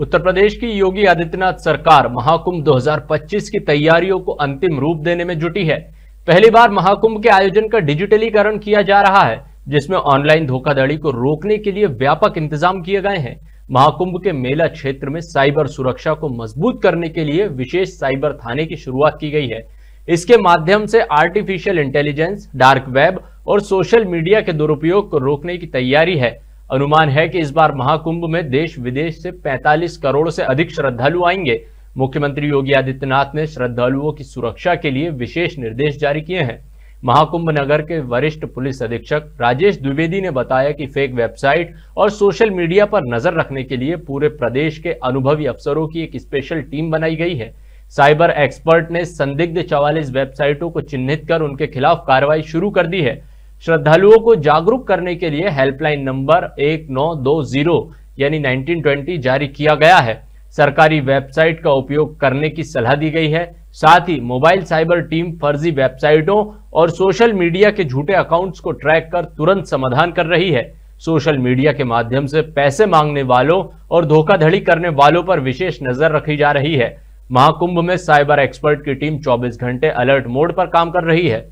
उत्तर प्रदेश की योगी आदित्यनाथ सरकार महाकुंभ 2025 की तैयारियों को अंतिम रूप देने में जुटी है पहली बार महाकुंभ के आयोजन का डिजिटलीकरण किया जा रहा है जिसमें ऑनलाइन धोखाधड़ी को रोकने के लिए व्यापक इंतजाम किए गए हैं महाकुंभ के मेला क्षेत्र में साइबर सुरक्षा को मजबूत करने के लिए विशेष साइबर थाने की शुरुआत की गई है इसके माध्यम से आर्टिफिशियल इंटेलिजेंस डार्क वेब और सोशल मीडिया के दुरुपयोग को रोकने की तैयारी है अनुमान है कि इस बार महाकुंभ में देश विदेश से 45 करोड़ से अधिक श्रद्धालु आएंगे मुख्यमंत्री योगी आदित्यनाथ ने श्रद्धालुओं की सुरक्षा के लिए विशेष निर्देश जारी किए हैं महाकुंभ नगर के वरिष्ठ पुलिस अधीक्षक राजेश द्विवेदी ने बताया कि फेक वेबसाइट और सोशल मीडिया पर नजर रखने के लिए पूरे प्रदेश के अनुभवी अफसरों की एक स्पेशल टीम बनाई गई है साइबर एक्सपर्ट ने संदिग्ध चवालीस वेबसाइटों को चिन्हित कर उनके खिलाफ कार्रवाई शुरू कर दी है श्रद्धालुओं को जागरूक करने के लिए हेल्पलाइन नंबर एक नौ दो जीरो यानी 1920 जारी किया गया है सरकारी वेबसाइट का उपयोग करने की सलाह दी गई है साथ ही मोबाइल साइबर टीम फर्जी वेबसाइटों और सोशल मीडिया के झूठे अकाउंट्स को ट्रैक कर तुरंत समाधान कर रही है सोशल मीडिया के माध्यम से पैसे मांगने वालों और धोखाधड़ी करने वालों पर विशेष नजर रखी जा रही है महाकुंभ में साइबर एक्सपर्ट की टीम 24 घंटे अलर्ट मोड पर काम कर रही है